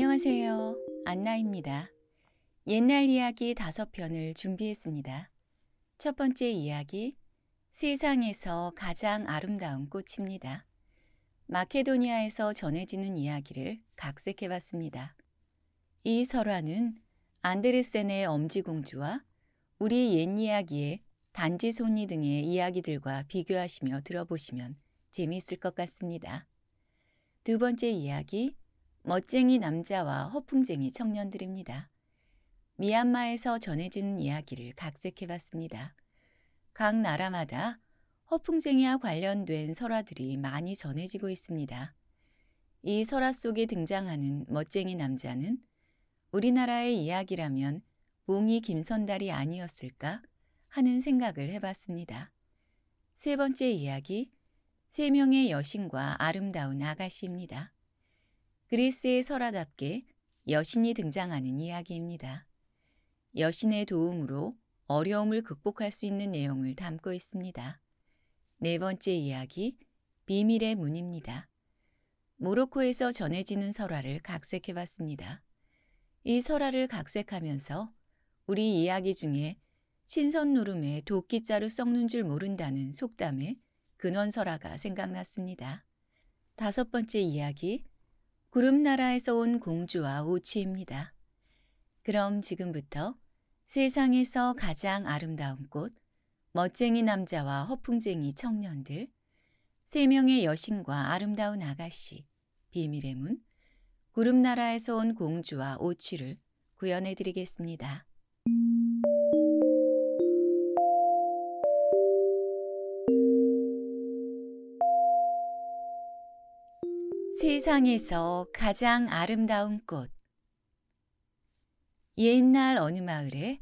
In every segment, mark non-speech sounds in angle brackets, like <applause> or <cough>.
안녕하세요. 안나입니다. 옛날 이야기 다섯 편을 준비했습니다. 첫 번째 이야기, 세상에서 가장 아름다운 꽃입니다. 마케도니아에서 전해지는 이야기를 각색해봤습니다. 이 설화는 안데르센의 엄지공주와 우리 옛 이야기의 단지손이 등의 이야기들과 비교하시며 들어보시면 재미있을 것 같습니다. 두 번째 이야기, 멋쟁이 남자와 허풍쟁이 청년들입니다. 미얀마에서 전해진 이야기를 각색해봤습니다. 각 나라마다 허풍쟁이와 관련된 설화들이 많이 전해지고 있습니다. 이 설화 속에 등장하는 멋쟁이 남자는 우리나라의 이야기라면 몽이 김선달이 아니었을까 하는 생각을 해봤습니다. 세 번째 이야기, 세 명의 여신과 아름다운 아가씨입니다. 그리스의 설화답게 여신이 등장하는 이야기입니다. 여신의 도움으로 어려움을 극복할 수 있는 내용을 담고 있습니다. 네 번째 이야기, 비밀의 문입니다. 모로코에서 전해지는 설화를 각색해봤습니다. 이 설화를 각색하면서 우리 이야기 중에 신선누름에 도끼자루 썩는 줄 모른다는 속담의 근원설화가 생각났습니다. 다섯 번째 이야기, 구름나라에서 온 공주와 오치입니다. 그럼 지금부터 세상에서 가장 아름다운 꽃, 멋쟁이 남자와 허풍쟁이 청년들, 세 명의 여신과 아름다운 아가씨, 비밀의 문, 구름나라에서 온 공주와 오치를 구현해 드리겠습니다. 세상에서 가장 아름다운 꽃. 옛날 어느 마을에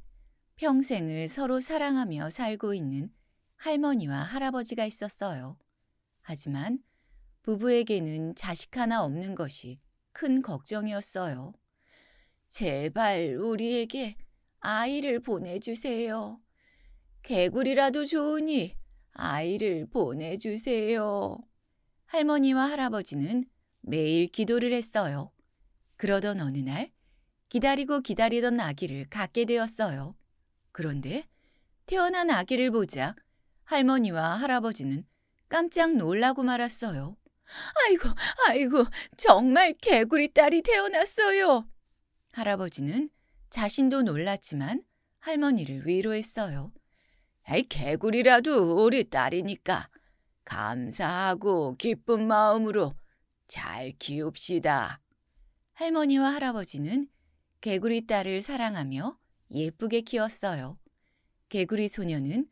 평생을 서로 사랑하며 살고 있는 할머니와 할아버지가 있었어요. 하지만 부부에게는 자식 하나 없는 것이 큰 걱정이었어요. 제발 우리에게 아이를 보내주세요. 개구리라도 좋으니 아이를 보내주세요. 할머니와 할아버지는 매일 기도를 했어요. 그러던 어느 날 기다리고 기다리던 아기를 갖게 되었어요. 그런데 태어난 아기를 보자 할머니와 할아버지는 깜짝 놀라고 말았어요. 아이고, 아이고, 정말 개구리 딸이 태어났어요. 할아버지는 자신도 놀랐지만 할머니를 위로했어요. 아이, 개구리라도 우리 딸이니까 감사하고 기쁜 마음으로 잘 키웁시다. 할머니와 할아버지는 개구리 딸을 사랑하며 예쁘게 키웠어요. 개구리 소녀는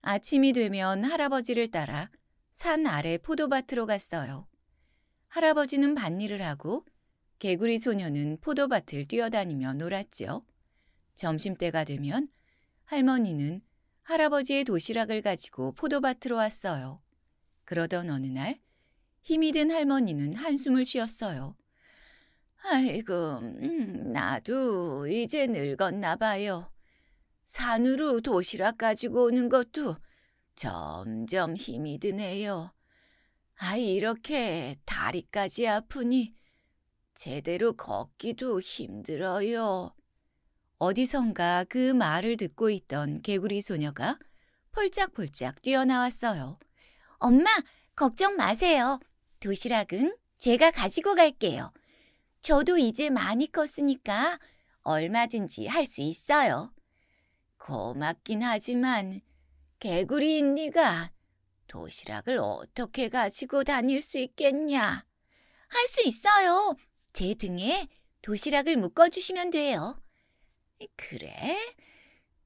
아침이 되면 할아버지를 따라 산 아래 포도밭으로 갔어요. 할아버지는 밭일을 하고 개구리 소녀는 포도밭을 뛰어다니며 놀았지요. 점심때가 되면 할머니는 할아버지의 도시락을 가지고 포도밭으로 왔어요. 그러던 어느 날 힘이 든 할머니는 한숨을 쉬었어요. 아이고, 음, 나도 이제 늙었나 봐요. 산으로 도시락 가지고 오는 것도 점점 힘이 드네요. 아, 이렇게 다리까지 아프니 제대로 걷기도 힘들어요. 어디선가 그 말을 듣고 있던 개구리 소녀가 폴짝폴짝 뛰어나왔어요. 엄마, 걱정 마세요. 도시락은 제가 가지고 갈게요. 저도 이제 많이 컸으니까 얼마든지 할 수 있어요. 고맙긴 하지만 개구리인 네가 도시락을 어떻게 가지고 다닐 수 있겠냐? 할 수 있어요. 제 등에 도시락을 묶어주시면 돼요. 그래?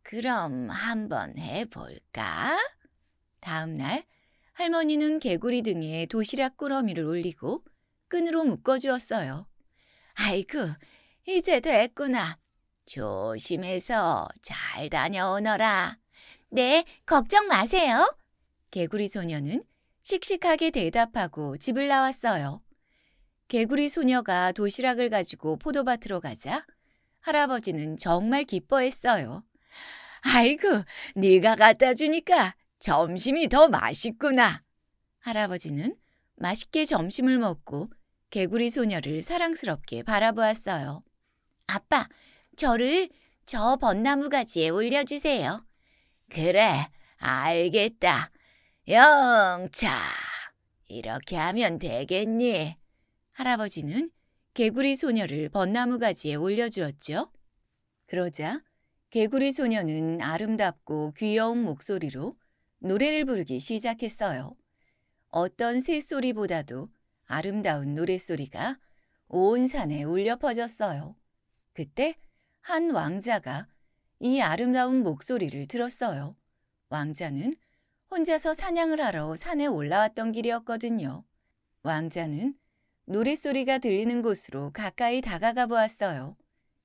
그럼 한번 해볼까? 다음날 할머니는 개구리 등에 도시락 꾸러미를 올리고 끈으로 묶어주었어요. 아이고, 이제 됐구나. 조심해서 잘 다녀오너라. 네, 걱정 마세요. 개구리 소녀는 씩씩하게 대답하고 집을 나왔어요. 개구리 소녀가 도시락을 가지고 포도밭으로 가자 할아버지는 정말 기뻐했어요. 아이고, 네가 갖다 주니까 점심이 더 맛있구나. 할아버지는 맛있게 점심을 먹고 개구리 소녀를 사랑스럽게 바라보았어요. 아빠, 저를 저 벚나무 가지에 올려주세요. 그래, 알겠다. 영차. 이렇게 하면 되겠니? 할아버지는 개구리 소녀를 벚나무 가지에 올려주었죠. 그러자 개구리 소녀는 아름답고 귀여운 목소리로 노래를 부르기 시작했어요. 어떤 새소리보다도 아름다운 노랫소리가 온 산에 울려 퍼졌어요. 그때 한 왕자가 이 아름다운 목소리를 들었어요. 왕자는 혼자서 사냥을 하러 산에 올라왔던 길이었거든요. 왕자는 노랫소리가 들리는 곳으로 가까이 다가가 보았어요.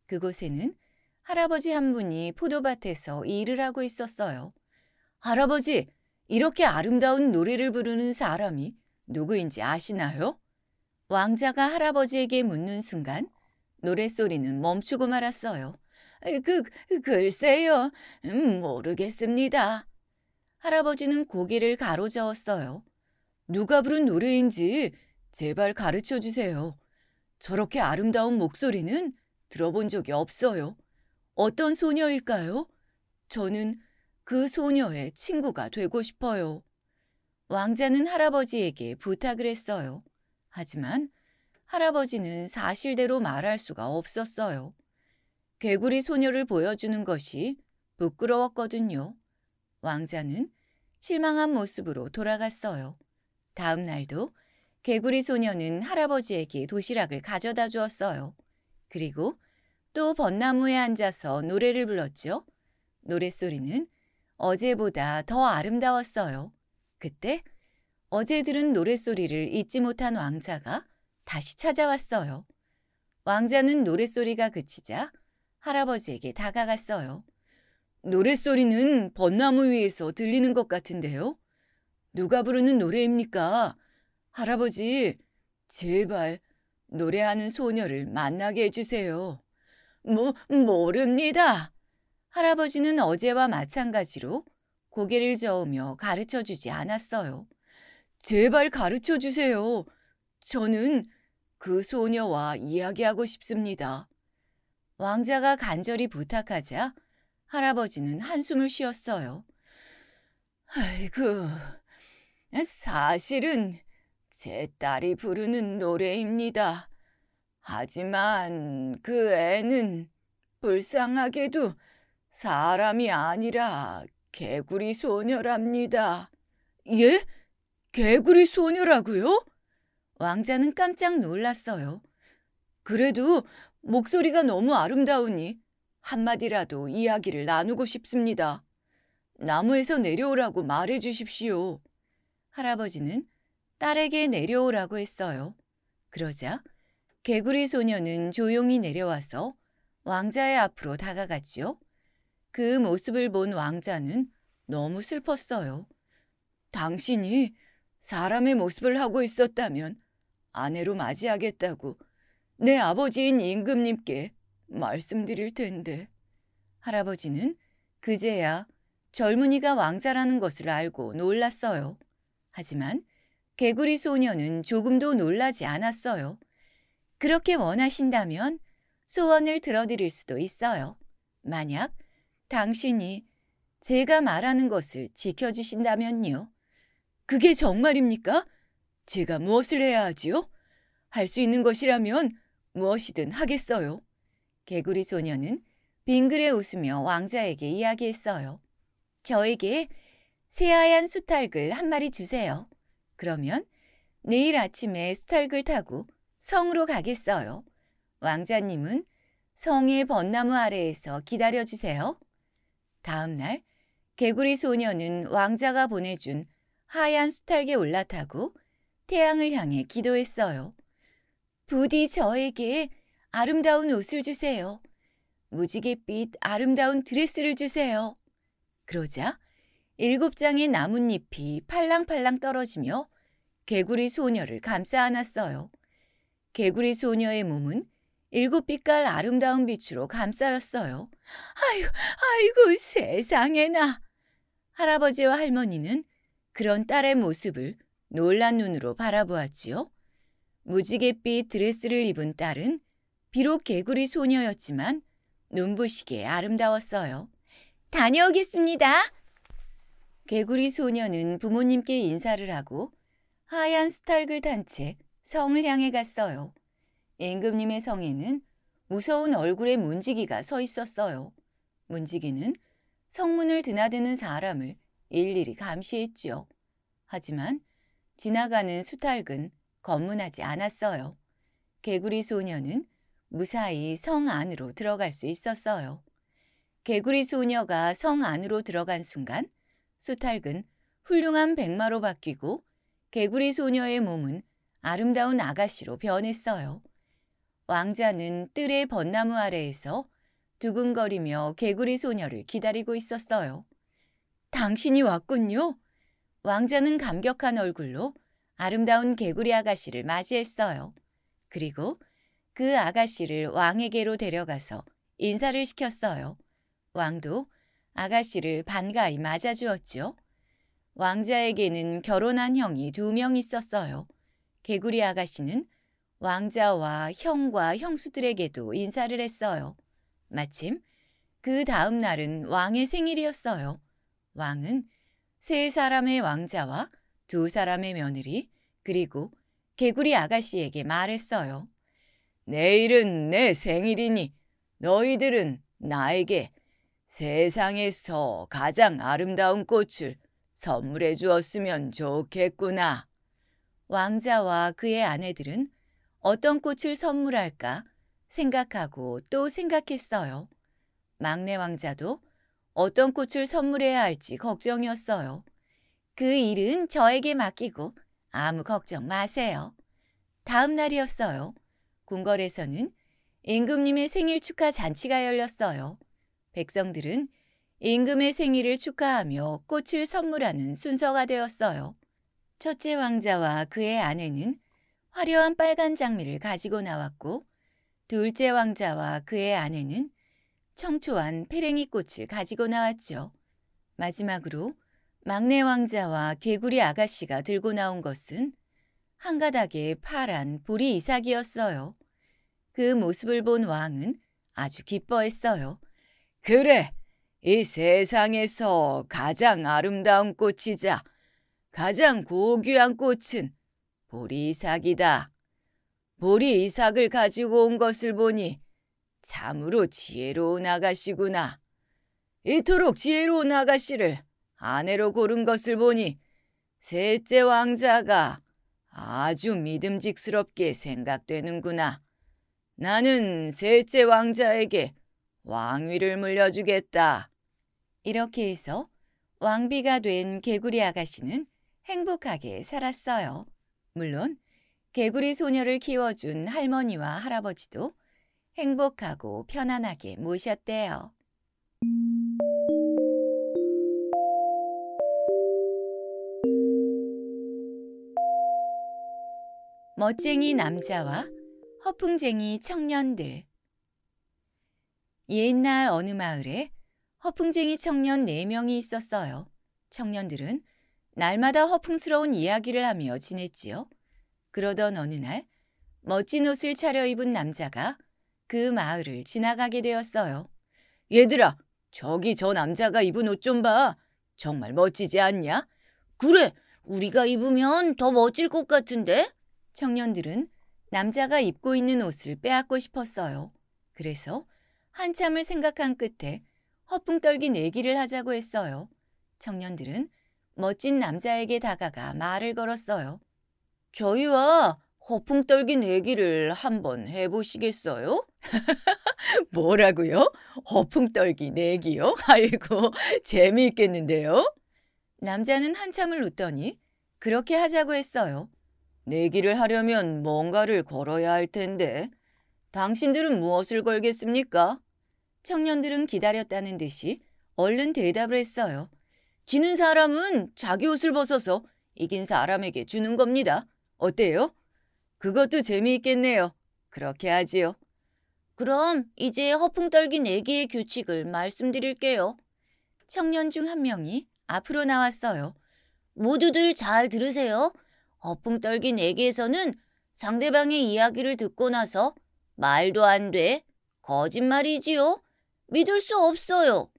그곳에는 할아버지 한 분이 포도밭에서 일을 하고 있었어요. 할아버지, 이렇게 아름다운 노래를 부르는 사람이 누구인지 아시나요? 왕자가 할아버지에게 묻는 순간 노랫소리는 멈추고 말았어요. 그, 그, 글쎄요. 음, 모르겠습니다. 할아버지는 고개를 가로저었어요. 누가 부른 노래인지 제발 가르쳐 주세요. 저렇게 아름다운 목소리는 들어본 적이 없어요. 어떤 소녀일까요? 저는 그 소녀의 친구가 되고 싶어요. 왕자는 할아버지에게 부탁을 했어요. 하지만 할아버지는 사실대로 말할 수가 없었어요. 개구리 소녀를 보여주는 것이 부끄러웠거든요. 왕자는 실망한 모습으로 돌아갔어요. 다음 날도 개구리 소녀는 할아버지에게 도시락을 가져다 주었어요. 그리고 또 벚나무에 앉아서 노래를 불렀죠. 노랫소리는 어제보다 더 아름다웠어요. 그때 어제 들은 노랫소리를 잊지 못한 왕자가 다시 찾아왔어요. 왕자는 노랫소리가 그치자 할아버지에게 다가갔어요. 노랫소리는 벚나무 위에서 들리는 것 같은데요. 누가 부르는 노래입니까? 할아버지, 제발 노래하는 소녀를 만나게 해주세요. 뭐, 모릅니다. 할아버지는 어제와 마찬가지로 고개를 저으며 가르쳐 주지 않았어요. 제발 가르쳐 주세요. 저는 그 소녀와 이야기하고 싶습니다. 왕자가 간절히 부탁하자 할아버지는 한숨을 쉬었어요. 아이고, 사실은 제 딸이 부르는 노래입니다. 하지만 그 애는 불쌍하게도 사람이 아니라 개구리 소녀랍니다. 예? 개구리 소녀라고요? 왕자는 깜짝 놀랐어요. 그래도 목소리가 너무 아름다우니 한마디라도 이야기를 나누고 싶습니다. 나무에서 내려오라고 말해 주십시오. 할아버지는 딸에게 내려오라고 했어요. 그러자 개구리 소녀는 조용히 내려와서 왕자의 앞으로 다가갔지요. 그 모습을 본 왕자는 너무 슬펐어요. 당신이 사람의 모습을 하고 있었다면 아내로 맞이하겠다고 내 아버지인 임금님께 말씀드릴 텐데. 할아버지는 그제야 젊은이가 왕자라는 것을 알고 놀랐어요. 하지만 개구리 소녀는 조금도 놀라지 않았어요. 그렇게 원하신다면 소원을 들어드릴 수도 있어요. 만약 당신이 제가 말하는 것을 지켜주신다면요. 그게 정말입니까? 제가 무엇을 해야 하지요? 할 수 있는 것이라면 무엇이든 하겠어요. 개구리 소녀는 빙그레 웃으며 왕자에게 이야기했어요. 저에게 새하얀 수탈글한 마리 주세요. 그러면 내일 아침에 수탈글 타고 성으로 가겠어요. 왕자님은 성의 벚나무 아래에서 기다려주세요. 다음 날 개구리 소녀는 왕자가 보내준 하얀 수탉에 올라타고 태양을 향해 기도했어요. 부디 저에게 아름다운 옷을 주세요. 무지갯빛 아름다운 드레스를 주세요. 그러자 일곱 장의 나뭇잎이 팔랑팔랑 떨어지며 개구리 소녀를 감싸 안았어요. 개구리 소녀의 몸은 일곱 빛깔 아름다운 빛으로 감싸였어요. 아유, 아이고 세상에나. 할아버지와 할머니는 그런 딸의 모습을 놀란 눈으로 바라보았지요. 무지갯빛 드레스를 입은 딸은 비록 개구리 소녀였지만 눈부시게 아름다웠어요. 다녀오겠습니다. 개구리 소녀는 부모님께 인사를 하고 하얀 수탉을 단 채 성을 향해 갔어요. 임금님의 성에는 무서운 얼굴의 문지기가 서 있었어요. 문지기는 성문을 드나드는 사람을 일일이 감시했지요. 하지만 지나가는 수탈근 검문하지 않았어요. 개구리 소녀는 무사히 성 안으로 들어갈 수 있었어요. 개구리 소녀가 성 안으로 들어간 순간 수탈근 훌륭한 백마로 바뀌고 개구리 소녀의 몸은 아름다운 아가씨로 변했어요. 왕자는 뜰의 벚나무 아래에서 두근거리며 개구리 소녀를 기다리고 있었어요. 당신이 왔군요. 왕자는 감격한 얼굴로 아름다운 개구리 아가씨를 맞이했어요. 그리고 그 아가씨를 왕에게로 데려가서 인사를 시켰어요. 왕도 아가씨를 반가이 맞아주었지요. 왕자에게는 결혼한 형이 두 명 있었어요. 개구리 아가씨는 왕자와 형과 형수들에게도 인사를 했어요. 마침 그 다음 날은 왕의 생일이었어요. 왕은 세 사람의 왕자와 두 사람의 며느리 그리고 개구리 아가씨에게 말했어요. 내일은 내 생일이니 너희들은 나에게 세상에서 가장 아름다운 꽃을 선물해 주었으면 좋겠구나. 왕자와 그의 아내들은 어떤 꽃을 선물할까 생각하고 또 생각했어요. 막내 왕자도 어떤 꽃을 선물해야 할지 걱정이었어요. 그 일은 저에게 맡기고 아무 걱정 마세요. 다음 날이었어요. 궁궐에서는 임금님의 생일 축하 잔치가 열렸어요. 백성들은 임금의 생일을 축하하며 꽃을 선물하는 순서가 되었어요. 첫째 왕자와 그의 아내는 화려한 빨간 장미를 가지고 나왔고 둘째 왕자와 그의 아내는 청초한 페랭이 꽃을 가지고 나왔죠. 마지막으로 막내 왕자와 개구리 아가씨가 들고 나온 것은 한 가닥의 파란 보리 이삭이었어요. 그 모습을 본 왕은 아주 기뻐했어요. 그래, 이 세상에서 가장 아름다운 꽃이자 가장 고귀한 꽃은 보리 이삭이다. 보리 이삭을 가지고 온 것을 보니 참으로 지혜로운 아가씨구나. 이토록 지혜로운 아가씨를 아내로 고른 것을 보니 셋째 왕자가 아주 믿음직스럽게 생각되는구나. 나는 셋째 왕자에게 왕위를 물려주겠다. 이렇게 해서 왕비가 된 개구리 아가씨는 행복하게 살았어요. 물론 개구리 소녀를 키워준 할머니와 할아버지도 행복하고 편안하게 모셨대요. 멋쟁이 남자와 허풍쟁이 청년들 옛날 어느 마을에 허풍쟁이 청년 네명이 있었어요. 청년들은 날마다 허풍스러운 이야기를 하며 지냈지요. 그러던 어느 날 멋진 옷을 차려입은 남자가 그 마을을 지나가게 되었어요. 얘들아, 저기 저 남자가 입은 옷 좀 봐. 정말 멋지지 않냐? 그래, 우리가 입으면 더 멋질 것 같은데? 청년들은 남자가 입고 있는 옷을 빼앗고 싶었어요. 그래서 한참을 생각한 끝에 허풍떨긴 얘기를 하자고 했어요. 청년들은 멋진 남자에게 다가가 말을 걸었어요. 저희와 허풍 떨긴 얘기를 한번 해보시겠어요? <laughs> 뭐라고요? 허풍 떨기 내기요? <laughs> 아이고 재미있겠는데요? 남자는 한참을 웃더니 그렇게 하자고 했어요. 내기를 하려면 뭔가를 걸어야 할 텐데 당신들은 무엇을 걸겠습니까? 청년들은 기다렸다는 듯이 얼른 대답을 했어요. 지는 사람은 자기 옷을 벗어서 이긴 사람에게 주는 겁니다. 어때요? 그것도 재미있겠네요. 그렇게 하지요. 그럼 이제 허풍 떨긴애기의 규칙을 말씀드릴게요. 청년 중 한 명이 앞으로 나왔어요. 모두들 잘 들으세요. 허풍 떨긴애기에서는 상대방의 이야기를 듣고 나서 말도 안 돼. 거짓말이지요. 믿을 수 없어요.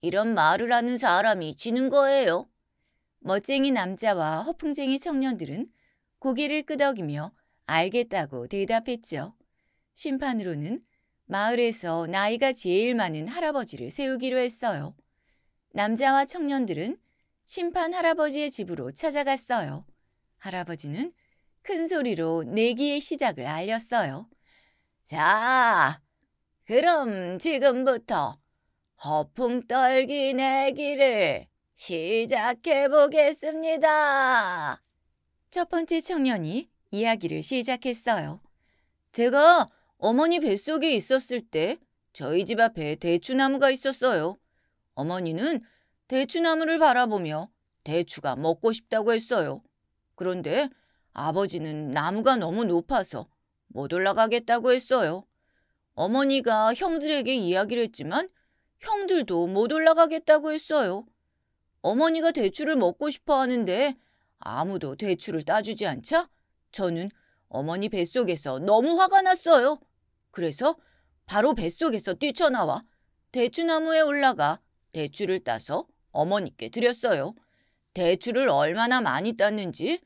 이런 말을 하는 사람이 지는 거예요. 멋쟁이 남자와 허풍쟁이 청년들은 고개를 끄덕이며 알겠다고 대답했죠. 심판으로는 마을에서 나이가 제일 많은 할아버지를 세우기로 했어요. 남자와 청년들은 심판 할아버지의 집으로 찾아갔어요. 할아버지는 큰 소리로 내기의 시작을 알렸어요. 자, 그럼 지금부터 허풍떨기 내기를 시작해 보겠습니다. 첫 번째 청년이 이야기를 시작했어요. 제가 어머니 뱃속에 있었을 때 저희 집 앞에 대추나무가 있었어요. 어머니는 대추나무를 바라보며 대추가 먹고 싶다고 했어요. 그런데 아버지는 나무가 너무 높아서 못 올라가겠다고 했어요. 어머니가 형들에게 이야기를 했지만 형들도 못 올라가겠다고 했어요. 어머니가 대추를 먹고 싶어 하는데 아무도 대추를 따주지 않자 저는 어머니 뱃속에서 너무 화가 났어요. 그래서 바로 뱃속에서 뛰쳐나와 대추나무에 올라가 대추를 따서 어머니께 드렸어요. 대추를 얼마나 많이 땄는지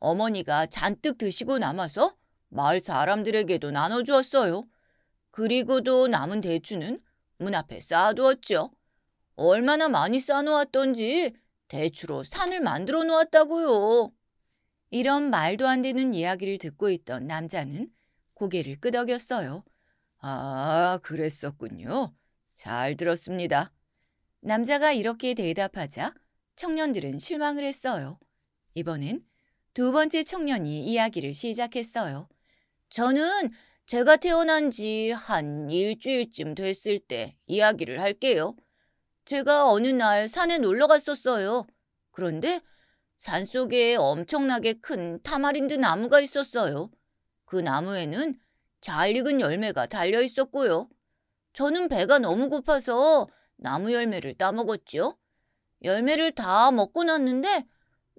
어머니가 잔뜩 드시고 남아서 마을 사람들에게도 나눠주었어요. 그리고도 남은 대추는 문 앞에 쌓아두었죠. 얼마나 많이 쌓아놓았던지 대추로 산을 만들어 놓았다고요. 이런 말도 안 되는 이야기를 듣고 있던 남자는 고개를 끄덕였어요. 아, 그랬었군요. 잘 들었습니다. 남자가 이렇게 대답하자 청년들은 실망을 했어요. 이번엔 두 번째 청년이 이야기를 시작했어요. 저는 제가 태어난 지 한 일주일쯤 됐을 때 이야기를 할게요. 제가 어느 날 산에 놀러 갔었어요. 그런데 산속에 엄청나게 큰 타마린드 나무가 있었어요. 그 나무에는 잘 익은 열매가 달려 있었고요. 저는 배가 너무 고파서 나무 열매를 따먹었지요. 열매를 다 먹고 났는데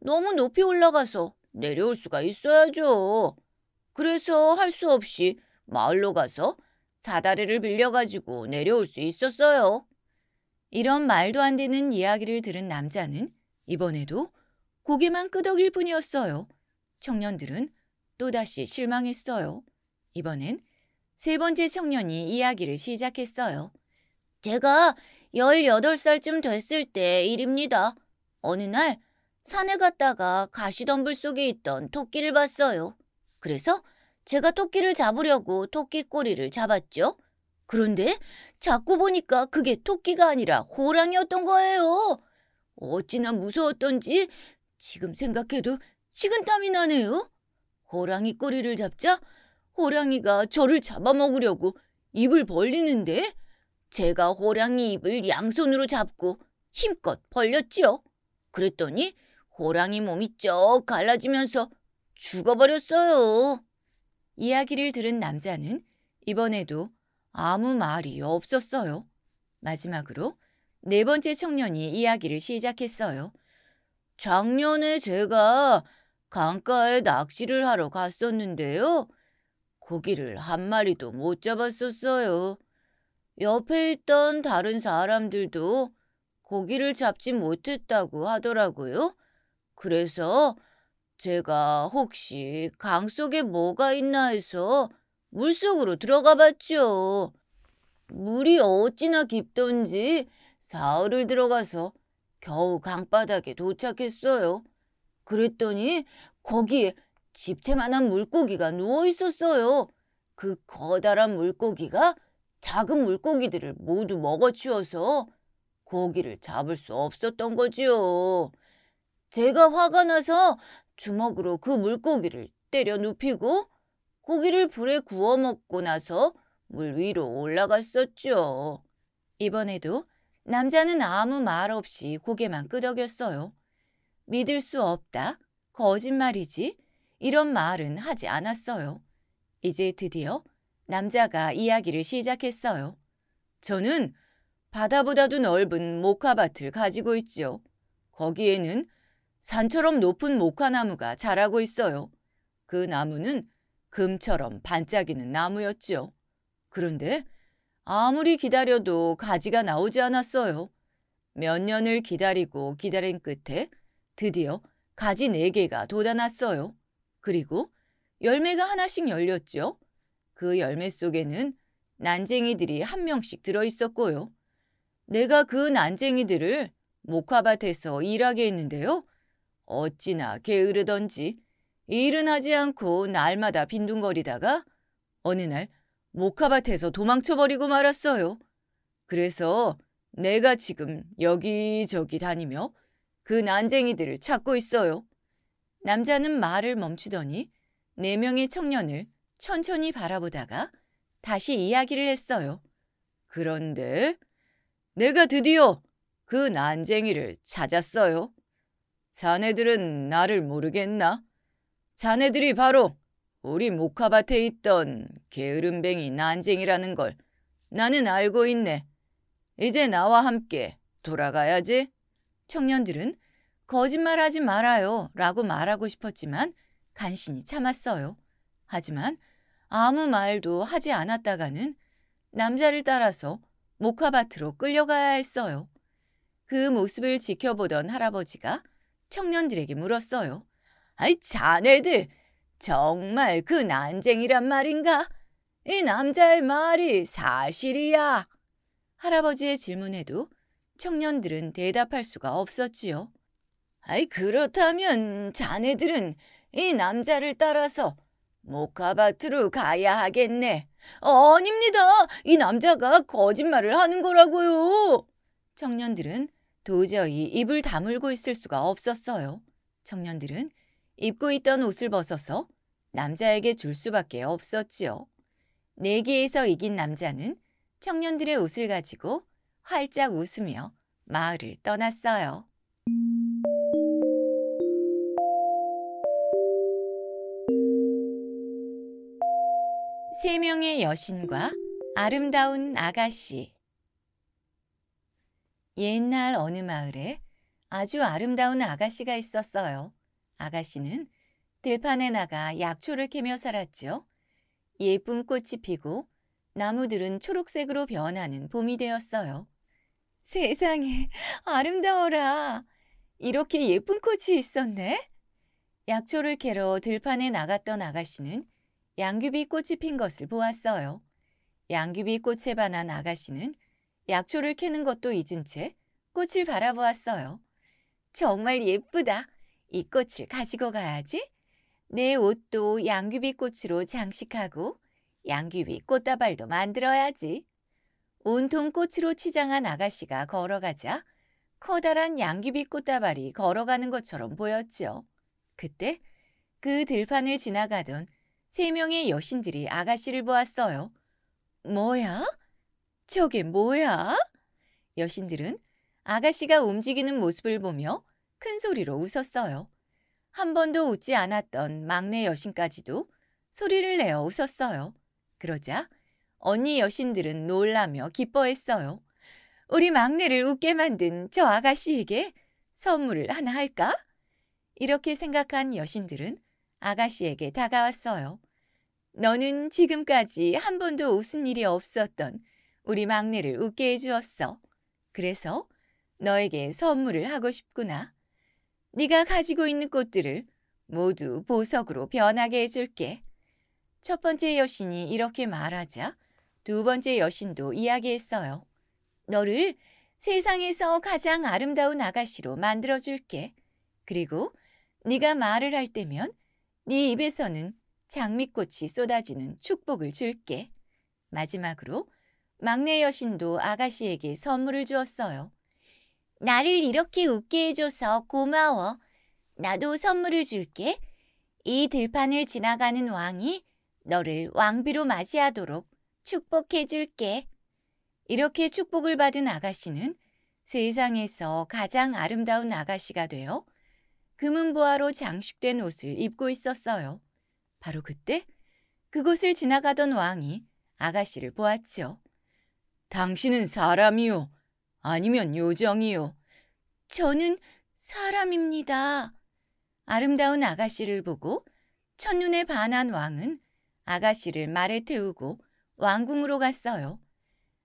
너무 높이 올라가서 내려올 수가 있어야죠. 그래서 할 수 없이 마을로 가서 사다리를 빌려가지고 내려올 수 있었어요. 이런 말도 안 되는 이야기를 들은 남자는 이번에도 고개만 끄덕일 뿐이었어요. 청년들은 또다시 실망했어요. 이번엔 세 번째 청년이 이야기를 시작했어요. 제가 18살쯤 됐을 때 일입니다. 어느 날 산에 갔다가 가시덤불 속에 있던 토끼를 봤어요. 그래서 제가 토끼를 잡으려고 토끼 꼬리를 잡았죠. 그런데 자꾸 보니까 그게 토끼가 아니라 호랑이였던 거예요. 어찌나 무서웠던지 지금 생각해도 식은땀이 나네요. 호랑이 꼬리를 잡자 호랑이가 저를 잡아먹으려고 입을 벌리는데 제가 호랑이 입을 양손으로 잡고 힘껏 벌렸지요. 그랬더니 호랑이 몸이 쩍 갈라지면서 죽어버렸어요. 이야기를 들은 남자는 이번에도 아무 말이 없었어요. 마지막으로 네 번째 청년이 이야기를 시작했어요. 작년에 제가 강가에 낚시를 하러 갔었는데요. 고기를 한 마리도 못 잡았었어요. 옆에 있던 다른 사람들도 고기를 잡지 못했다고 하더라고요. 그래서 제가 혹시 강 속에 뭐가 있나 해서 물속으로 들어가 봤죠. 물이 어찌나 깊던지 사흘을 들어가서 겨우 강바닥에 도착했어요. 그랬더니 거기에 집채만한 물고기가 누워 있었어요. 그 커다란 물고기가 작은 물고기들을 모두 먹어치워서 고기를 잡을 수 없었던 거지요. 제가 화가 나서 주먹으로 그 물고기를 때려 눕히고 고기를 불에 구워 먹고 나서 물 위로 올라갔었죠. 이번에도 남자는 아무 말 없이 고개만 끄덕였어요. 믿을 수 없다. 거짓말이지. 이런 말은 하지 않았어요. 이제 드디어 남자가 이야기를 시작했어요. 저는 바다보다도 넓은 모카밭을 가지고 있지요. 거기에는 산처럼 높은 목화나무가 자라고 있어요. 그 나무는 금처럼 반짝이는 나무였지요. 그런데 아무리 기다려도 가지가 나오지 않았어요. 몇 년을 기다리고 기다린 끝에 드디어 가지 네개가 돋아났어요. 그리고 열매가 하나씩 열렸죠. 그 열매 속에는 난쟁이들이 한 명씩 들어있었고요. 내가 그 난쟁이들을 목화밭에서 일하게 했는데요. 어찌나 게으르던지 일은 하지 않고 날마다 빈둥거리다가 어느 날 모카밭에서 도망쳐버리고 말았어요. 그래서 내가 지금 여기저기 다니며 그 난쟁이들을 찾고 있어요. 남자는 말을 멈추더니 네 명의 청년을 천천히 바라보다가 다시 이야기를 했어요. 그런데 내가 드디어 그 난쟁이를 찾았어요. 자네들은 나를 모르겠나? 자네들이 바로 우리 모카밭에 있던 게으름뱅이 난쟁이라는 걸 나는 알고 있네. 이제 나와 함께 돌아가야지. 청년들은 거짓말하지 말아요 라고 말하고 싶었지만 간신히 참았어요. 하지만 아무 말도 하지 않았다가는 남자를 따라서 모카밭으로 끌려가야 했어요. 그 모습을 지켜보던 할아버지가 청년들에게 물었어요. 아이, 자네들, 정말 그 난쟁이란 말인가? 이 남자의 말이 사실이야. 할아버지의 질문에도 청년들은 대답할 수가 없었지요. 아이, 그렇다면 자네들은 이 남자를 따라서 모카바트로 가야 하겠네. 어, 아닙니다. 이 남자가 거짓말을 하는 거라고요. 청년들은 도저히 입을 다물고 있을 수가 없었어요. 청년들은 입고 있던 옷을 벗어서 남자에게 줄 수밖에 없었지요. 내기에서 이긴 남자는 청년들의 옷을 가지고 활짝 웃으며 마을을 떠났어요. 세 명의 여신과 아름다운 아가씨 옛날 어느 마을에 아주 아름다운 아가씨가 있었어요. 아가씨는 들판에 나가 약초를 캐며 살았죠 예쁜 꽃이 피고 나무들은 초록색으로 변하는 봄이 되었어요. 세상에 아름다워라. 이렇게 예쁜 꽃이 있었네. 약초를 캐러 들판에 나갔던 아가씨는 양귀비 꽃이 핀 것을 보았어요. 양귀비 꽃에 반한 아가씨는 약초를 캐는 것도 잊은 채 꽃을 바라보았어요. 정말 예쁘다. 이 꽃을 가지고 가야지. 내 옷도 양귀비 꽃으로 장식하고 양귀비 꽃다발도 만들어야지. 온통 꽃으로 치장한 아가씨가 걸어가자 커다란 양귀비 꽃다발이 걸어가는 것처럼 보였죠. 그때 그 들판을 지나가던 세 명의 여신들이 아가씨를 보았어요. 뭐야? 저게 뭐야? 여신들은 아가씨가 움직이는 모습을 보며 큰 소리로 웃었어요. 한 번도 웃지 않았던 막내 여신까지도 소리를 내어 웃었어요. 그러자 언니 여신들은 놀라며 기뻐했어요. 우리 막내를 웃게 만든 저 아가씨에게 선물을 하나 할까? 이렇게 생각한 여신들은 아가씨에게 다가왔어요. 너는 지금까지 한 번도 웃은 일이 없었던 우리 막내를 웃게 해주었어. 그래서 너에게 선물을 하고 싶구나. 네가 가지고 있는 꽃들을 모두 보석으로 변하게 해줄게. 첫 번째 여신이 이렇게 말하자 두 번째 여신도 이야기했어요. 너를 세상에서 가장 아름다운 아가씨로 만들어줄게. 그리고 네가 말을 할 때면 네 입에서는 장미꽃이 쏟아지는 축복을 줄게. 마지막으로 막내 여신도 아가씨에게 선물을 주었어요. 나를 이렇게 웃게 해줘서 고마워. 나도 선물을 줄게. 이 들판을 지나가는 왕이 너를 왕비로 맞이하도록 축복해 줄게. 이렇게 축복을 받은 아가씨는 세상에서 가장 아름다운 아가씨가 되어 금은보화로 장식된 옷을 입고 있었어요. 바로 그때 그곳을 지나가던 왕이 아가씨를 보았지요. 당신은 사람이요? 아니면 요정이요? 저는 사람입니다. 아름다운 아가씨를 보고 첫눈에 반한 왕은 아가씨를 말에 태우고 왕궁으로 갔어요.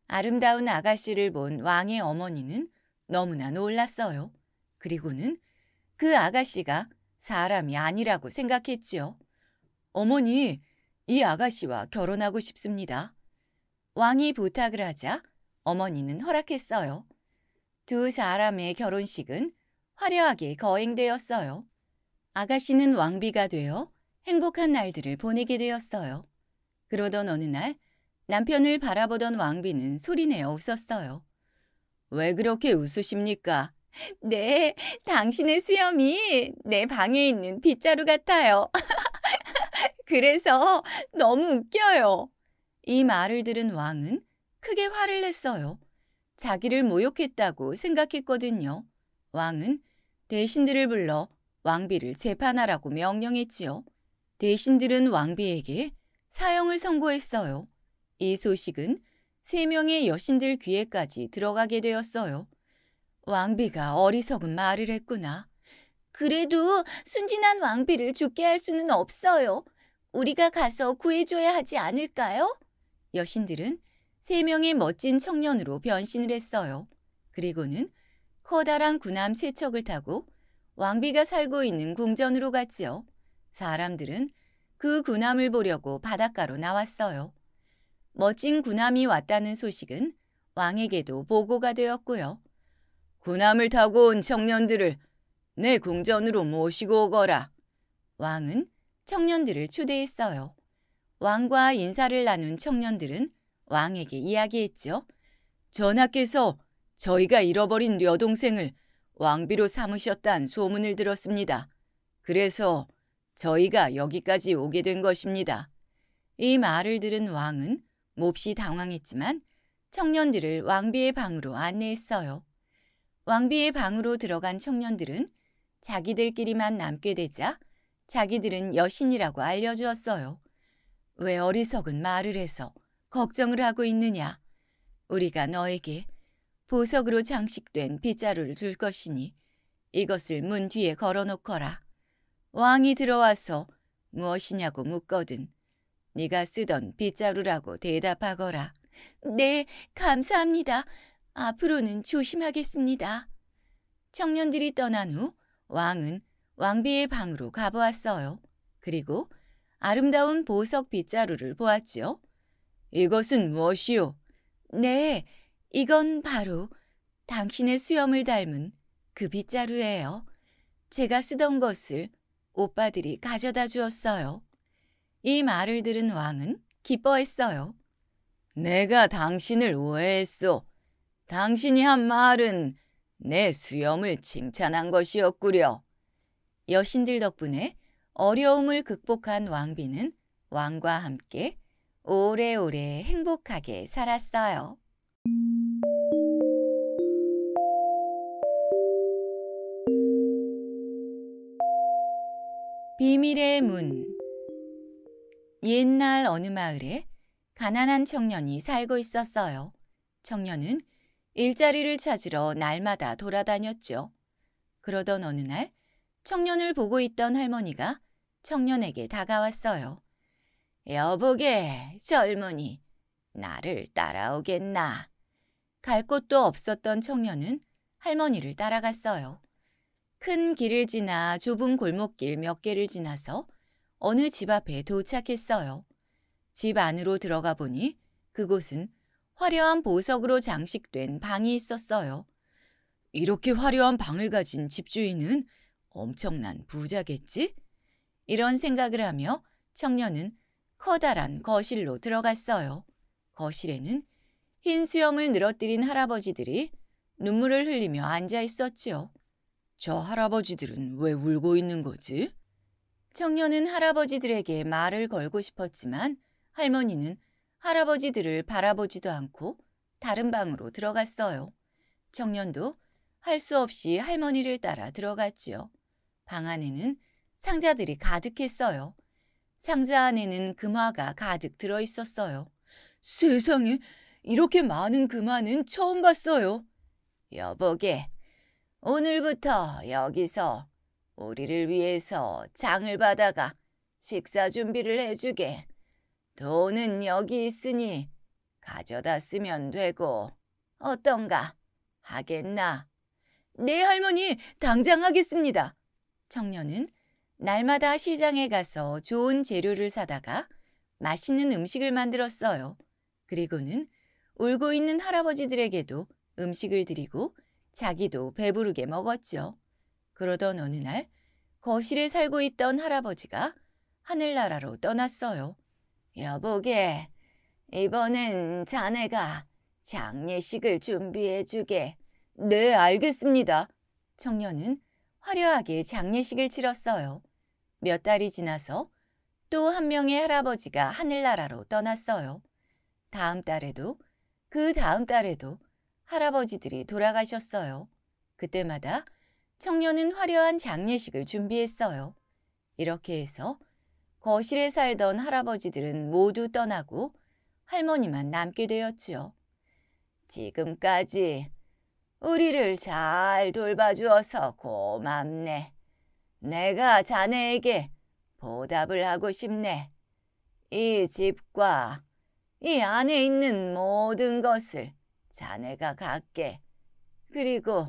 아름다운 아가씨를 본 왕의 어머니는 너무나 놀랐어요. 그리고는 그 아가씨가 사람이 아니라고 생각했지요. 어머니, 이 아가씨와 결혼하고 싶습니다. 왕이 부탁을 하자 어머니는 허락했어요. 두 사람의 결혼식은 화려하게 거행되었어요. 아가씨는 왕비가 되어 행복한 날들을 보내게 되었어요. 그러던 어느 날 남편을 바라보던 왕비는 소리내어 웃었어요. 왜 그렇게 웃으십니까? <laughs> 네, 당신의 수염이 내 방에 있는 빗자루 같아요. <laughs> 그래서 너무 웃겨요. 이 말을 들은 왕은 크게 화를 냈어요. 자기를 모욕했다고 생각했거든요. 왕은 대신들을 불러 왕비를 재판하라고 명령했지요. 대신들은 왕비에게 사형을 선고했어요. 이 소식은 세 명의 여신들 귀에까지 들어가게 되었어요. 왕비가 어리석은 말을 했구나. 그래도 순진한 왕비를 죽게 할 수는 없어요. 우리가 가서 구해줘야 하지 않을까요? 여신들은 세 명의 멋진 청년으로 변신을 했어요. 그리고는 커다란 군함 세 척을 타고 왕비가 살고 있는 궁전으로 갔지요. 사람들은 그 군함을 보려고 바닷가로 나왔어요. 멋진 군함이 왔다는 소식은 왕에게도 보고가 되었고요. 군함을 타고 온 청년들을 내 궁전으로 모시고 오거라. 왕은 청년들을 초대했어요. 왕과 인사를 나눈 청년들은 왕에게 이야기했죠. 전하께서 저희가 잃어버린 여동생을 왕비로 삼으셨다는 소문을 들었습니다. 그래서 저희가 여기까지 오게 된 것입니다. 이 말을 들은 왕은 몹시 당황했지만 청년들을 왕비의 방으로 안내했어요. 왕비의 방으로 들어간 청년들은 자기들끼리만 남게 되자 자기들은 여신이라고 알려주었어요. 왜 어리석은 말을 해서 걱정을 하고 있느냐? 우리가 너에게 보석으로 장식된 빗자루를 줄 것이니 이것을 문 뒤에 걸어놓거라. 왕이 들어와서 무엇이냐고 묻거든. 네가 쓰던 빗자루라고 대답하거라. 네, 감사합니다. 앞으로는 조심하겠습니다. 청년들이 떠난 후 왕은 왕비의 방으로 가보았어요. 그리고 아름다운 보석 빗자루를 보았지요. 이것은 무엇이요? 네, 이건 바로 당신의 수염을 닮은 그 빗자루예요. 제가 쓰던 것을 오빠들이 가져다 주었어요. 이 말을 들은 왕은 기뻐했어요. 내가 당신을 오해했소. 당신이 한 말은 내 수염을 칭찬한 것이었구려. 여신들 덕분에 어려움을 극복한 왕비는 왕과 함께 오래오래 행복하게 살았어요. 비밀의 문 옛날 어느 마을에 가난한 청년이 살고 있었어요. 청년은 일자리를 찾으러 날마다 돌아다녔죠. 그러던 어느 날 청년을 보고 있던 할머니가 청년에게 다가왔어요. 여보게, 젊은이, 나를 따라오겠나? 갈 곳도 없었던 청년은 할머니를 따라갔어요. 큰 길을 지나 좁은 골목길 몇 개를 지나서 어느 집 앞에 도착했어요. 집 안으로 들어가 보니 그곳은 화려한 보석으로 장식된 방이 있었어요. 이렇게 화려한 방을 가진 집주인은 엄청난 부자겠지? 이런 생각을 하며 청년은 커다란 거실로 들어갔어요. 거실에는 흰 수염을 늘어뜨린 할아버지들이 눈물을 흘리며 앉아 있었지요. 저 할아버지들은 왜 울고 있는 거지? 청년은 할아버지들에게 말을 걸고 싶었지만 할머니는 할아버지들을 바라보지도 않고 다른 방으로 들어갔어요. 청년도 할 수 없이 할머니를 따라 들어갔지요. 방 안에는 상자들이 가득했어요. 상자 안에는 금화가 가득 들어있었어요. 세상에 이렇게 많은 금화는 처음 봤어요. 여보게, 오늘부터 여기서 우리를 위해서 장을 받아가 식사 준비를 해주게. 돈은 여기 있으니 가져다 쓰면 되고 어떤가 하겠나? 네 할머니 당장 하겠습니다. 청년은 날마다 시장에 가서 좋은 재료를 사다가 맛있는 음식을 만들었어요. 그리고는 울고 있는 할아버지들에게도 음식을 드리고 자기도 배부르게 먹었죠. 그러던 어느 날 거실에 살고 있던 할아버지가 하늘나라로 떠났어요. 여보게, 이번엔 자네가 장례식을 준비해주게. 네, 알겠습니다. 청년은 화려하게 장례식을 치렀어요. 몇 달이 지나서 또 한 명의 할아버지가 하늘나라로 떠났어요. 다음 달에도 그 다음 달에도 할아버지들이 돌아가셨어요. 그때마다 청년은 화려한 장례식을 준비했어요. 이렇게 해서 거실에 살던 할아버지들은 모두 떠나고 할머니만 남게 되었지요. 지금까지 우리를 잘 돌봐주어서 고맙네. 내가 자네에게 보답을 하고 싶네. 이 집과 이 안에 있는 모든 것을 자네가 갖게. 그리고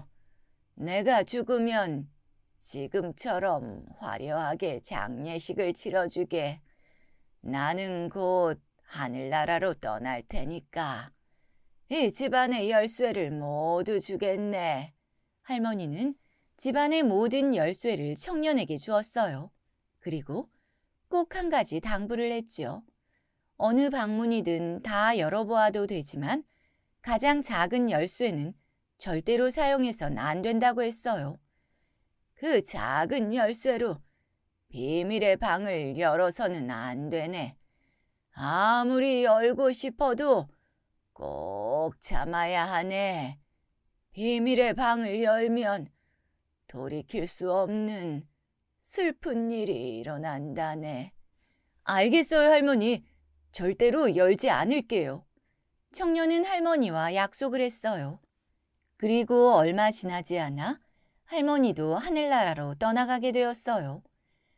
내가 죽으면 지금처럼 화려하게 장례식을 치러주게. 나는 곧 하늘나라로 떠날 테니까 이 집안의 열쇠를 모두 주겠네. 할머니는 집안의 모든 열쇠를 청년에게 주었어요. 그리고 꼭 한 가지 당부를 했지요. 어느 방문이든 다 열어보아도 되지만 가장 작은 열쇠는 절대로 사용해선 안 된다고 했어요. 그 작은 열쇠로 비밀의 방을 열어서는 안 되네. 아무리 열고 싶어도 꼭 참아야 하네. 비밀의 방을 열면 돌이킬 수 없는 슬픈 일이 일어난다네. 알겠어요, 할머니. 절대로 열지 않을게요. 청년은 할머니와 약속을 했어요. 그리고 얼마 지나지 않아 할머니도 하늘나라로 떠나가게 되었어요.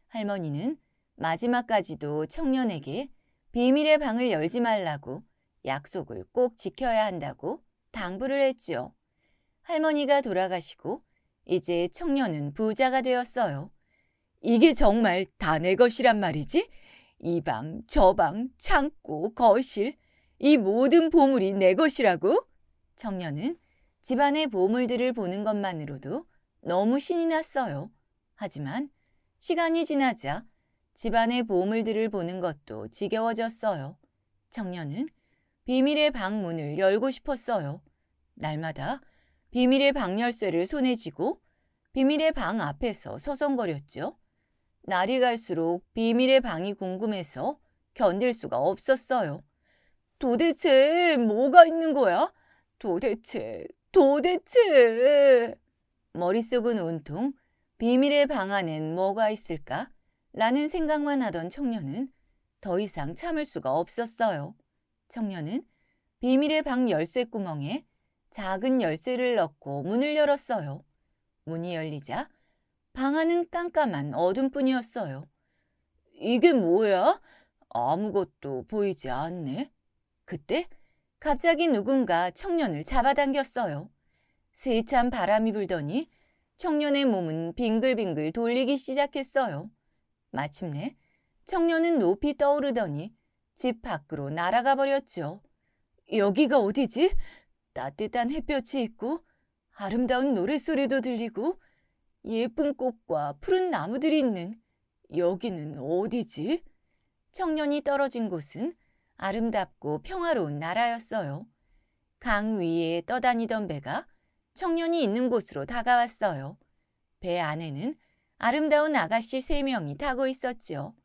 할머니는 마지막까지도 청년에게 비밀의 방을 열지 말라고 약속을 꼭 지켜야 한다고 당부를 했지요. 할머니가 돌아가시고 이제 청년은 부자가 되었어요. 이게 정말 다 내 것이란 말이지? 이 방, 저 방, 창고, 거실, 이 모든 보물이 내 것이라고? 청년은 집안의 보물들을 보는 것만으로도 너무 신이 났어요. 하지만 시간이 지나자 집안의 보물들을 보는 것도 지겨워졌어요. 청년은 비밀의 방문을 열고 싶었어요. 날마다 비밀의 방열쇠를 손에 쥐고 비밀의 방 앞에서 서성거렸죠. 날이 갈수록 비밀의 방이 궁금해서 견딜 수가 없었어요. 도대체 뭐가 있는 거야? 도대체, 도대체. 머릿속은 온통 비밀의 방 안엔 뭐가 있을까? 라는 생각만 하던 청년은 더 이상 참을 수가 없었어요. 청년은 비밀의 방 열쇠 구멍에 작은 열쇠를 넣고 문을 열었어요. 문이 열리자 방 안은 깜깜한 어둠뿐이었어요. 이게 뭐야? 아무것도 보이지 않네. 그때 갑자기 누군가 청년을 잡아당겼어요. 세찬 바람이 불더니 청년의 몸은 빙글빙글 돌리기 시작했어요. 마침내 청년은 높이 떠오르더니 집 밖으로 날아가 버렸죠. 여기가 어디지? 따뜻한 햇볕이 있고 아름다운 노랫소리도 들리고 예쁜 꽃과 푸른 나무들이 있는 여기는 어디지? 청년이 떨어진 곳은 아름답고 평화로운 나라였어요. 강 위에 떠다니던 배가 청년이 있는 곳으로 다가왔어요. 배 안에는 아름다운 아가씨 세명이 타고 있었지요.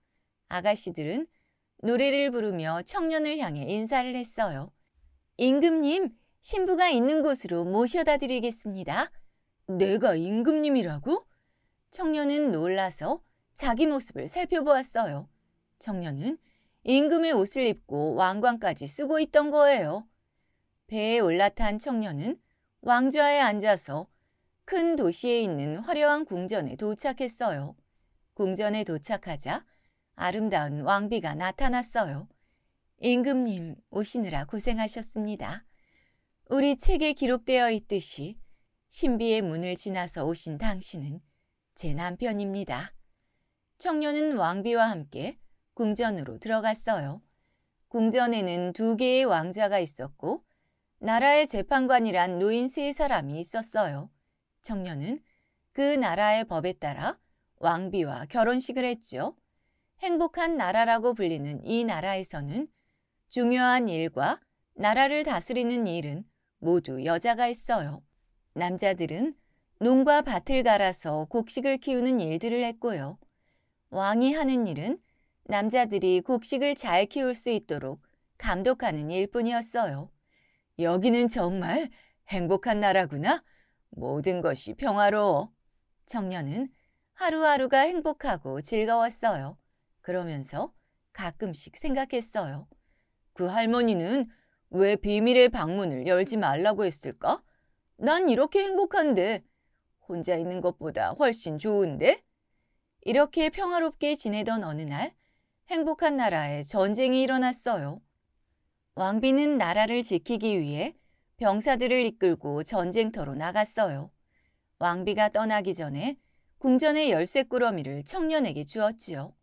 아가씨들은 노래를 부르며 청년을 향해 인사를 했어요. 임금님, 신부가 있는 곳으로 모셔다 드리겠습니다. 내가 임금님이라고? 청년은 놀라서 자기 모습을 살펴보았어요. 청년은 임금의 옷을 입고 왕관까지 쓰고 있던 거예요. 배에 올라탄 청년은 왕좌에 앉아서 큰 도시에 있는 화려한 궁전에 도착했어요. 궁전에 도착하자 아름다운 왕비가 나타났어요. 임금님 오시느라 고생하셨습니다. 우리 책에 기록되어 있듯이 신비의 문을 지나서 오신 당신은 제 남편입니다. 청년은 왕비와 함께 궁전으로 들어갔어요. 궁전에는 두 개의 왕자가 있었고 나라의 재판관이란 노인 세 사람이 있었어요. 청년은 그 나라의 법에 따라 왕비와 결혼식을 했죠. 행복한 나라라고 불리는 이 나라에서는 중요한 일과 나라를 다스리는 일은 모두 여자가 있어요. 남자들은 농과 밭을 갈아서 곡식을 키우는 일들을 했고요. 왕이 하는 일은 남자들이 곡식을 잘 키울 수 있도록 감독하는 일뿐이었어요. 여기는 정말 행복한 나라구나. 모든 것이 평화로워. 청년은 하루하루가 행복하고 즐거웠어요. 그러면서 가끔씩 생각했어요. 그 할머니는 왜 비밀의 방문을 열지 말라고 했을까? 난 이렇게 행복한데. 혼자 있는 것보다 훨씬 좋은데? 이렇게 평화롭게 지내던 어느 날 행복한 나라에 전쟁이 일어났어요. 왕비는 나라를 지키기 위해 병사들을 이끌고 전쟁터로 나갔어요. 왕비가 떠나기 전에 궁전의 열쇠꾸러미를 청년에게 주었지요.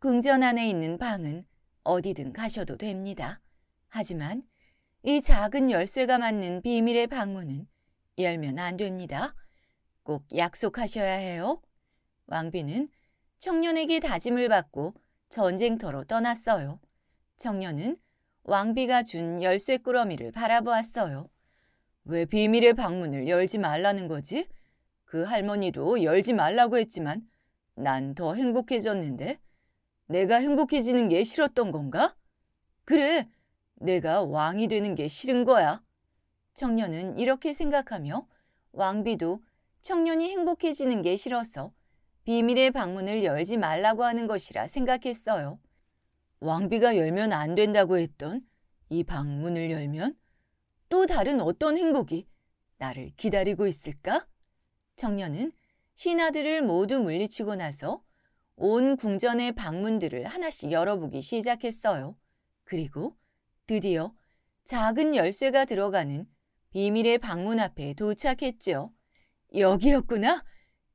궁전 안에 있는 방은 어디든 가셔도 됩니다. 하지만 이 작은 열쇠가 맞는 비밀의 방문은 열면 안 됩니다. 꼭 약속하셔야 해요. 왕비는 청년에게 다짐을 받고 전쟁터로 떠났어요. 청년은 왕비가 준 열쇠 꾸러미를 바라보았어요. 왜 비밀의 방문을 열지 말라는 거지? 그 할머니도 열지 말라고 했지만 난 더 행복해졌는데 내가 행복해지는 게 싫었던 건가? 그래, 내가 왕이 되는 게 싫은 거야. 청년은 이렇게 생각하며 왕비도 청년이 행복해지는 게 싫어서 비밀의 방문을 열지 말라고 하는 것이라 생각했어요. 왕비가 열면 안 된다고 했던 이 방문을 열면 또 다른 어떤 행복이 나를 기다리고 있을까? 청년은 신하들을 모두 물리치고 나서 온 궁전의 방문들을 하나씩 열어보기 시작했어요. 그리고 드디어 작은 열쇠가 들어가는 비밀의 방문 앞에 도착했죠. 여기였구나.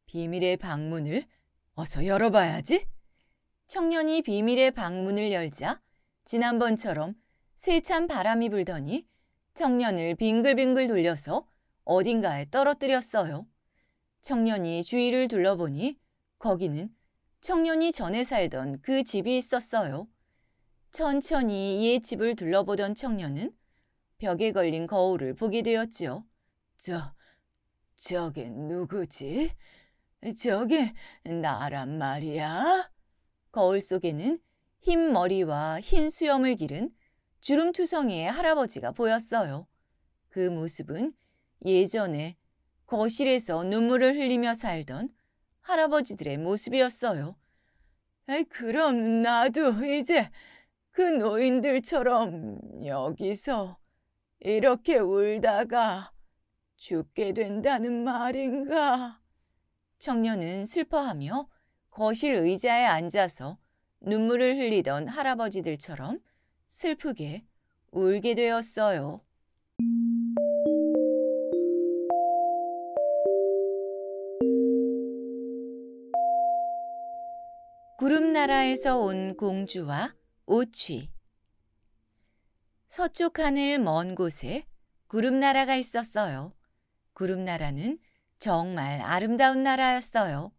비밀의 방문을 어서 열어봐야지. 청년이 비밀의 방문을 열자 지난번처럼 세찬 바람이 불더니 청년을 빙글빙글 돌려서 어딘가에 떨어뜨렸어요. 청년이 주위를 둘러보니 거기는 청년이 전에 살던 그 집이 있었어요. 천천히 이 집을 둘러보던 청년은 벽에 걸린 거울을 보게 되었지요. 저, 저게 누구지? 저게 나란 말이야? 거울 속에는 흰 머리와 흰 수염을 기른 주름투성이의 할아버지가 보였어요. 그 모습은 예전에 거실에서 눈물을 흘리며 살던 할아버지들의 모습이었어요. 그럼 나도 이제 그 노인들처럼 여기서 이렇게 울다가 죽게 된다는 말인가? 청년은 슬퍼하며 거실 의자에 앉아서 눈물을 흘리던 할아버지들처럼 슬프게 울게 되었어요. 구름나라에서 온 공주와 오취 서쪽 하늘 먼 곳에 구름나라가 있었어요. 구름나라는 정말 아름다운 나라였어요.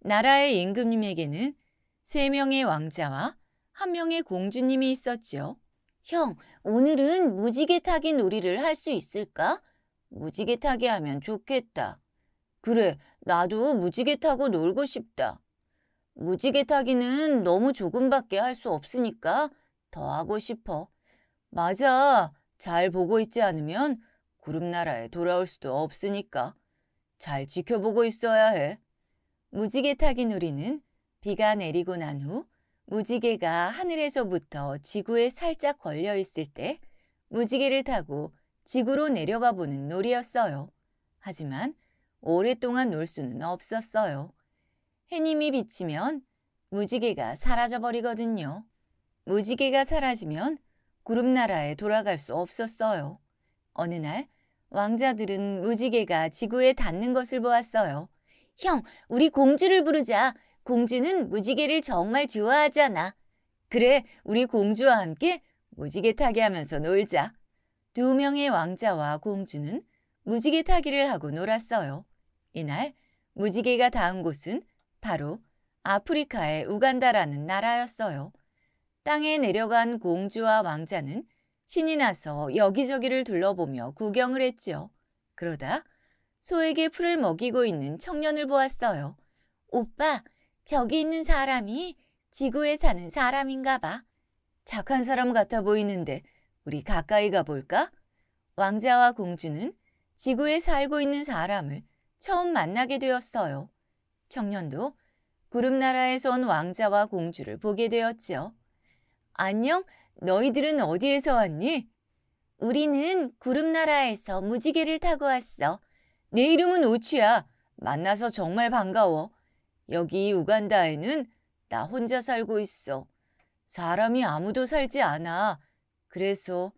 나라의 임금님에게는 세 명의 왕자와 한 명의 공주님이 있었지요. 형, 오늘은 무지개 타기 놀이를 할 수 있을까? 무지개 타기 하면 좋겠다. 그래, 나도 무지개 타고 놀고 싶다. 무지개 타기는 너무 조금밖에 할 수 없으니까 더 하고 싶어. 맞아. 잘 보고 있지 않으면 구름나라에 돌아올 수도 없으니까 잘 지켜보고 있어야 해. 무지개 타기 놀이는 비가 내리고 난 후 무지개가 하늘에서부터 지구에 살짝 걸려 있을 때 무지개를 타고 지구로 내려가 보는 놀이였어요. 하지만 오랫동안 놀 수는 없었어요. 해님이 비치면 무지개가 사라져버리거든요. 무지개가 사라지면 구름 나라에 돌아갈 수 없었어요. 어느 날 왕자들은 무지개가 지구에 닿는 것을 보았어요. 형, 우리 공주를 부르자. 공주는 무지개를 정말 좋아하잖아. 그래, 우리 공주와 함께 무지개 타기 하면서 놀자. 두 명의 왕자와 공주는 무지개 타기를 하고 놀았어요. 이날 무지개가 닿은 곳은 바로 아프리카의 우간다라는 나라였어요. 땅에 내려간 공주와 왕자는 신이 나서 여기저기를 둘러보며 구경을 했지요. 그러다 소에게 풀을 먹이고 있는 청년을 보았어요. 오빠, 저기 있는 사람이 지구에 사는 사람인가 봐. 착한 사람 같아 보이는데 우리 가까이 가볼까? 왕자와 공주는 지구에 살고 있는 사람을 처음 만나게 되었어요. 청년도 구름나라에서 온 왕자와 공주를 보게 되었지요. 안녕, 너희들은 어디에서 왔니? 우리는 구름나라에서 무지개를 타고 왔어. 내 이름은 오치야. 만나서 정말 반가워. 여기 우간다에는 나 혼자 살고 있어. 사람이 아무도 살지 않아. 그래서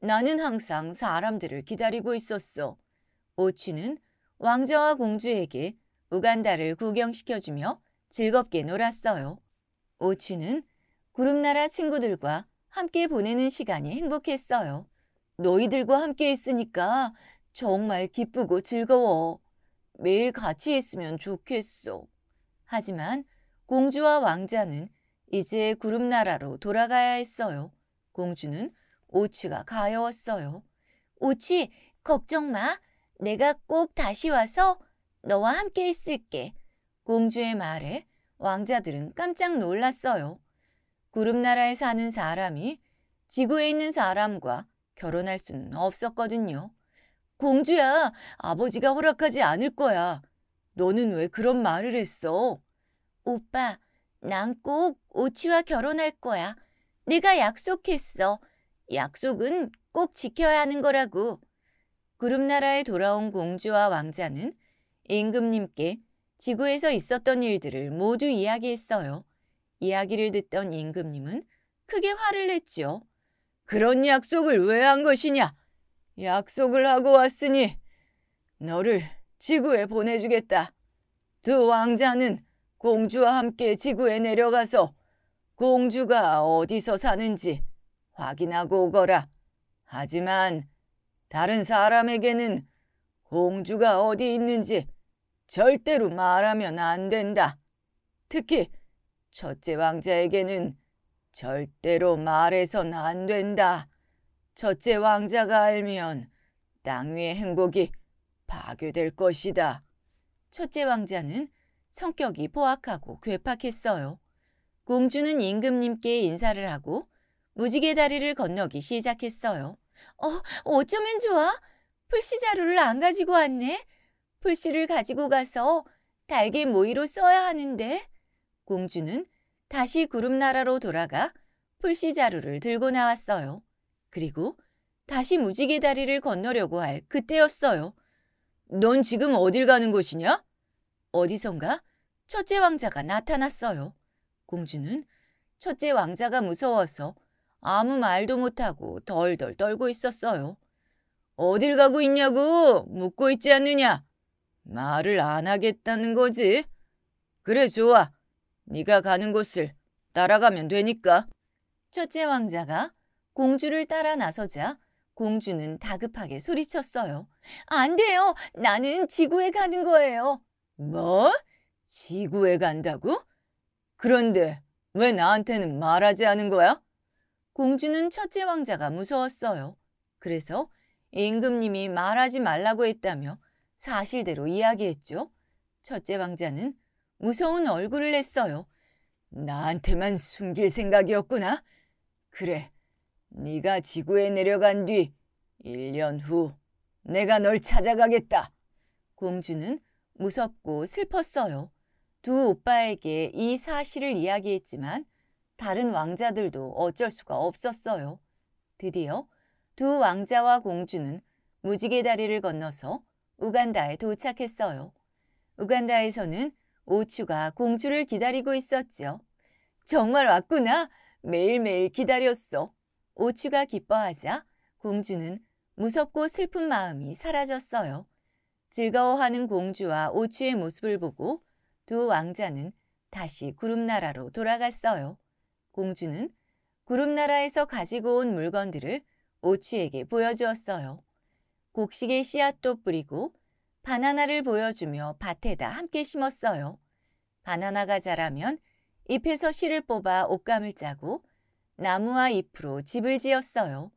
나는 항상 사람들을 기다리고 있었어. 오치는 왕자와 공주에게 우간다를 구경시켜주며 즐겁게 놀았어요. 오추는 구름나라 친구들과 함께 보내는 시간이 행복했어요. 너희들과 함께 있으니까 정말 기쁘고 즐거워. 매일 같이 있으면 좋겠어. 하지만 공주와 왕자는 이제 구름나라로 돌아가야 했어요. 공주는 오치가 가여웠어요. 오치, 걱정 마. 내가 꼭 다시 와서 너와 함께 있을게. 공주의 말에 왕자들은 깜짝 놀랐어요. 구름나라에 사는 사람이 지구에 있는 사람과 결혼할 수는 없었거든요. 공주야, 아버지가 허락하지 않을 거야. 너는 왜 그런 말을 했어? 오빠, 난 꼭 오치와 결혼할 거야. 내가 약속했어. 약속은 꼭 지켜야 하는 거라고. 구름나라에 돌아온 공주와 왕자는 임금님께 지구에서 있었던 일들을 모두 이야기했어요. 이야기를 듣던 임금님은 크게 화를 냈지요. 그런 약속을 왜 한 것이냐? 약속을 하고 왔으니 너를 지구에 보내주겠다. 두 왕자는 공주와 함께 지구에 내려가서 공주가 어디서 사는지 확인하고 오거라. 하지만 다른 사람에게는 공주가 어디 있는지 절대로 말하면 안 된다. 특히 첫째 왕자에게는 절대로 말해선 안 된다. 첫째 왕자가 알면 땅 위의 행복이 파괴될 것이다. 첫째 왕자는 성격이 포악하고 괴팍했어요. 공주는 임금님께 인사를 하고 무지개 다리를 건너기 시작했어요. 어, 어쩌면 좋아? 풀씨자루를 안 가지고 왔네. 풀씨를 가지고 가서 달걀 모이로 써야 하는데 공주는 다시 구름나라로 돌아가 풀씨 자루를 들고 나왔어요. 그리고 다시 무지개 다리를 건너려고 할 그때였어요. 넌 지금 어딜 가는 것이냐? 어디선가 첫째 왕자가 나타났어요. 공주는 첫째 왕자가 무서워서 아무 말도 못하고 덜덜 떨고 있었어요. 어딜 가고 있냐고 묻고 있지 않느냐? 말을 안 하겠다는 거지? 그래 좋아. 네가 가는 곳을 따라가면 되니까. 첫째 왕자가 공주를 따라 나서자 공주는 다급하게 소리쳤어요. 안 돼요. 나는 지구에 가는 거예요. 뭐? 지구에 간다고? 그런데 왜 나한테는 말하지 않은 거야? 공주는 첫째 왕자가 무서웠어요. 그래서 임금님이 말하지 말라고 했다며 사실대로 이야기했죠. 첫째 왕자는 무서운 얼굴을 냈어요. 나한테만 숨길 생각이었구나. 그래, 네가 지구에 내려간 뒤 1년 후 내가 널 찾아가겠다. 공주는 무섭고 슬펐어요. 두 오빠에게 이 사실을 이야기했지만 다른 왕자들도 어쩔 수가 없었어요. 드디어 두 왕자와 공주는 무지개 다리를 건너서 우간다에 도착했어요. 우간다에서는 오추가 공주를 기다리고 있었죠 정말 왔구나. 매일매일 기다렸어. 오추가 기뻐하자 공주는 무섭고 슬픈 마음이 사라졌어요. 즐거워하는 공주와 오추의 모습을 보고 두 왕자는 다시 구름나라로 돌아갔어요. 공주는 구름나라에서 가지고 온 물건들을 오추에게 보여주었어요. 곡식의 씨앗도 뿌리고 바나나를 보여주며 밭에다 함께 심었어요. 바나나가 자라면 잎에서 씨를 뽑아 옷감을 짜고 나무와 잎으로 집을 지었어요.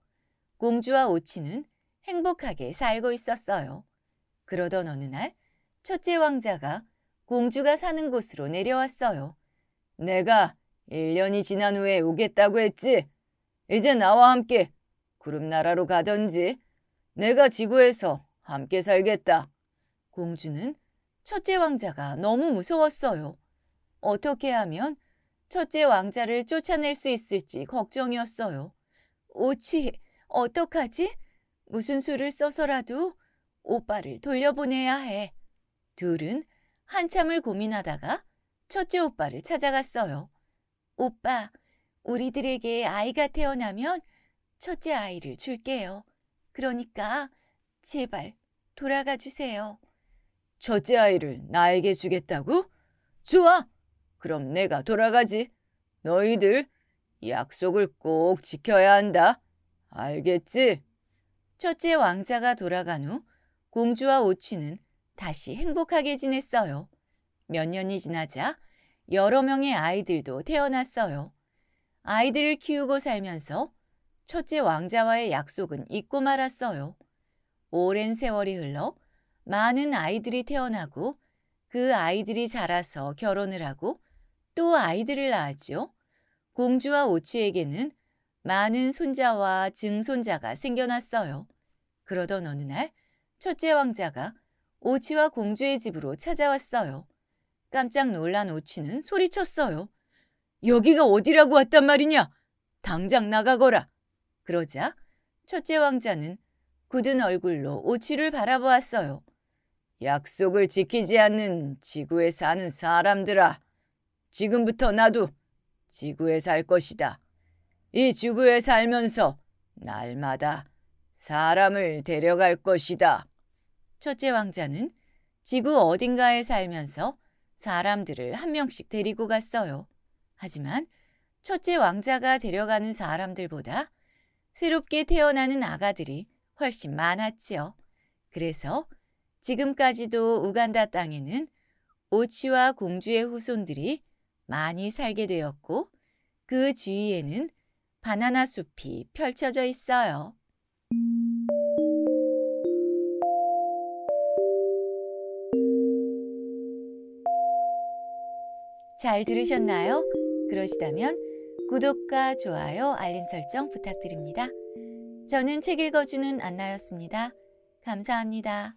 공주와 오치는 행복하게 살고 있었어요. 그러던 어느 날 첫째 왕자가 공주가 사는 곳으로 내려왔어요. 내가 1년이 지난 후에 오겠다고 했지. 이제 나와 함께 구름나라로 가던지 내가 지구에서 함께 살겠다. 공주는 첫째 왕자가 너무 무서웠어요. 어떻게 하면 첫째 왕자를 쫓아낼 수 있을지 걱정이었어요. 오취, 어떡하지? 무슨 수를 써서라도 오빠를 돌려보내야 해. 둘은 한참을 고민하다가 첫째 오빠를 찾아갔어요. 오빠, 우리들에게 아이가 태어나면 첫째 아이를 줄게요. 그러니까 제발 돌아가 주세요. 첫째 아이를 나에게 주겠다고? 좋아. 그럼 내가 돌아가지. 너희들 약속을 꼭 지켜야 한다. 알겠지? 첫째 왕자가 돌아간 후 공주와 오치는 다시 행복하게 지냈어요. 몇 년이 지나자 여러 명의 아이들도 태어났어요. 아이들을 키우고 살면서 첫째 왕자와의 약속은 잊고 말았어요. 오랜 세월이 흘러 많은 아이들이 태어나고 그 아이들이 자라서 결혼을 하고 또 아이들을 낳았지요. 공주와 오치에게는 많은 손자와 증손자가 생겨났어요. 그러던 어느 날 첫째 왕자가 오치와 공주의 집으로 찾아왔어요. 깜짝 놀란 오치는 소리쳤어요. 여기가 어디라고 왔단 말이냐? 당장 나가거라. 그러자 첫째 왕자는 굳은 얼굴로 오취를 바라보았어요. 약속을 지키지 않는 지구에 사는 사람들아. 지금부터 나도 지구에 살 것이다. 이 지구에 살면서 날마다 사람을 데려갈 것이다. 첫째 왕자는 지구 어딘가에 살면서 사람들을 한 명씩 데리고 갔어요. 하지만 첫째 왕자가 데려가는 사람들보다 새롭게 태어나는 아가들이 훨씬 많았지요. 그래서 지금까지도 우간다 땅에는 오치와 공주의 후손들이 많이 살게 되었고 그 주위에는 바나나 숲이 펼쳐져 있어요. 잘 들으셨나요? 그러시다면 구독과 좋아요, 알림 설정 부탁드립니다. 저는 책 읽어주는 안나였습니다. 감사합니다.